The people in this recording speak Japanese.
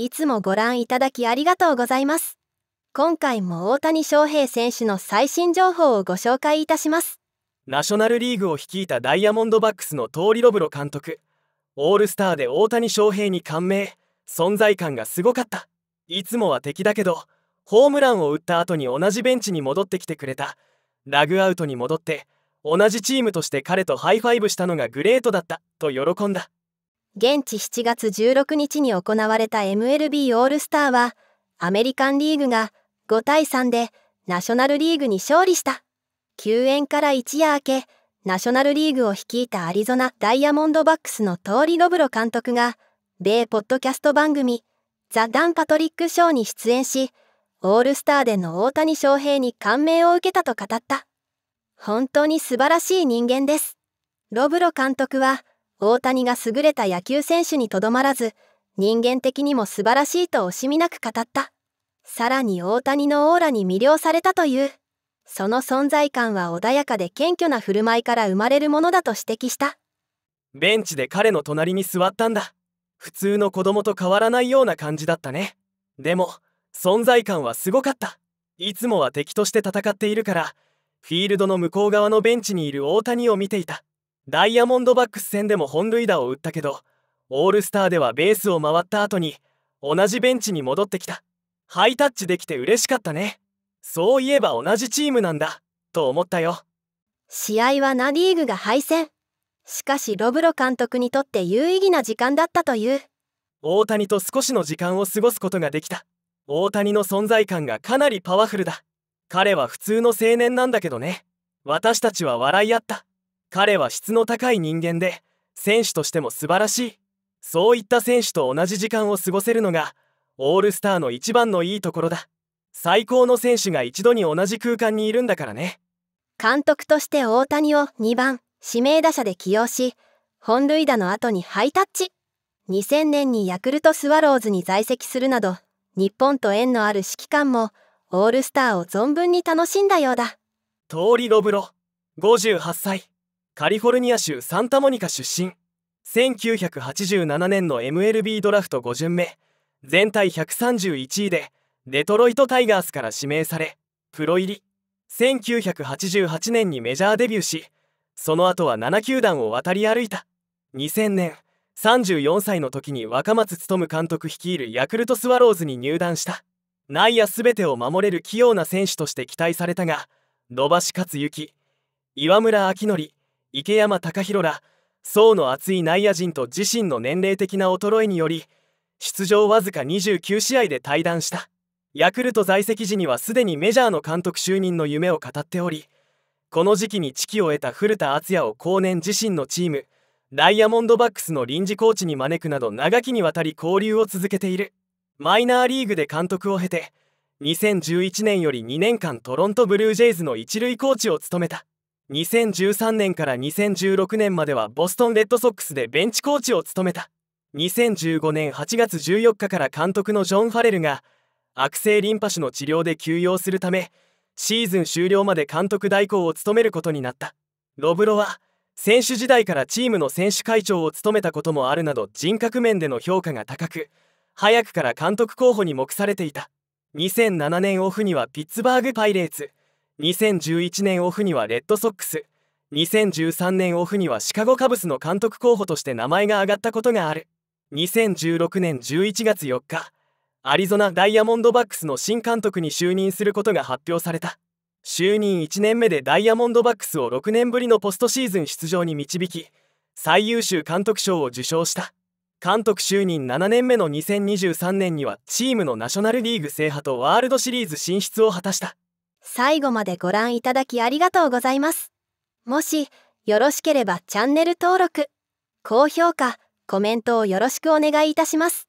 いつもご覧いただきありがとうございます。今回も大谷翔平選手の最新情報をご紹介いたします。ナショナルリーグを率いたダイヤモンドバックスのトーリ・ロブロ監督。オールスターで大谷翔平に感銘。存在感がすごかった。いつもは敵だけど、ホームランを打った後に同じベンチに戻ってきてくれた。ラグアウトに戻って、同じチームとして彼とハイファイブしたのがグレートだった、と喜んだ。現地7月16日に行われた MLB オールスターは、アメリカンリーグが5対3でナショナルリーグに勝利した。休援から一夜明け、ナショナルリーグを率いたアリゾナダイヤモンドバックスのトーリ・ロブロ監督が、米ポッドキャスト番組、ザ・ダン・パトリック・ショーに出演し、オールスターでの大谷翔平に感銘を受けたと語った。本当に素晴らしい人間です。ロブロ監督は、大谷が優れた野球選手にとどまらず、人間的にも素晴らしいと惜しみなく語った。さらに大谷のオーラに魅了されたという。その存在感は穏やかで謙虚な振る舞いから生まれるものだと指摘した。ベンチで彼の隣に座ったんだ。普通の子供と変わらないような感じだったね。でも、存在感はすごかった。いつもは敵として戦っているから、フィールドの向こう側のベンチにいる大谷を見ていた。ダイヤモンドバックス戦でも本塁打を打ったけどオールスターではベースを回った後に同じベンチに戻ってきたハイタッチできて嬉しかったねそういえば同じチームなんだと思ったよ試合はナ・リーグが敗戦しかしロブロ監督にとって有意義な時間だったという大谷と少しの時間を過ごすことができた大谷の存在感がかなりパワフルだ彼は普通の青年なんだけどね私たちは笑い合った彼は質の高い人間で選手としても素晴らしいそういった選手と同じ時間を過ごせるのがオールスターの一番のいいところだ最高の選手が一度に同じ空間にいるんだからね監督として大谷を2番指名打者で起用し本塁打の後にハイタッチ2000年にヤクルトスワローズに在籍するなど日本と縁のある指揮官もオールスターを存分に楽しんだようだ通りロブロ58歳カリフォルニア州サンタモニカ出身1987年の MLB ドラフト5巡目全体131位でデトロイト・タイガースから指名されプロ入り1988年にメジャーデビューしその後は7球団を渡り歩いた2000年34歳の時に若松努監督率いるヤクルトスワローズに入団した内野全てを守れる器用な選手として期待されたが土橋克行岩村明則池山隆弘ら層の厚い内野陣と自身の年齢的な衰えにより出場わずか29試合で退団したヤクルト在籍時にはすでにメジャーの監督就任の夢を語っておりこの時期に知己を得た古田敦也を後年自身のチームダイヤモンドバックスの臨時コーチに招くなど長きにわたり交流を続けているマイナーリーグで監督を経て2011年より2年間トロントブルージェイズの一塁コーチを務めた2013年から2016年まではボストン・レッドソックスでベンチコーチを務めた2015年8月14日から監督のジョン・ファレルが悪性リンパ腫の治療で休養するためシーズン終了まで監督代行を務めることになったロブロは選手時代からチームの選手会長を務めたこともあるなど人格面での評価が高く早くから監督候補に目されていた2007年オフにはピッツバーグ・パイレーツ2011年オフにはレッドソックス2013年オフにはシカゴカブスの監督候補として名前が挙がったことがある2016年11月4日アリゾナ・ダイヤモンドバックスの新監督に就任することが発表された就任1年目でダイヤモンドバックスを6年ぶりのポストシーズン出場に導き最優秀監督賞を受賞した監督就任7年目の2023年にはチームのナショナルリーグ制覇とワールドシリーズ進出を果たした最後までご覧いただきありがとうございます。もし、よろしければチャンネル登録、高評価、コメントをよろしくお願いいたします。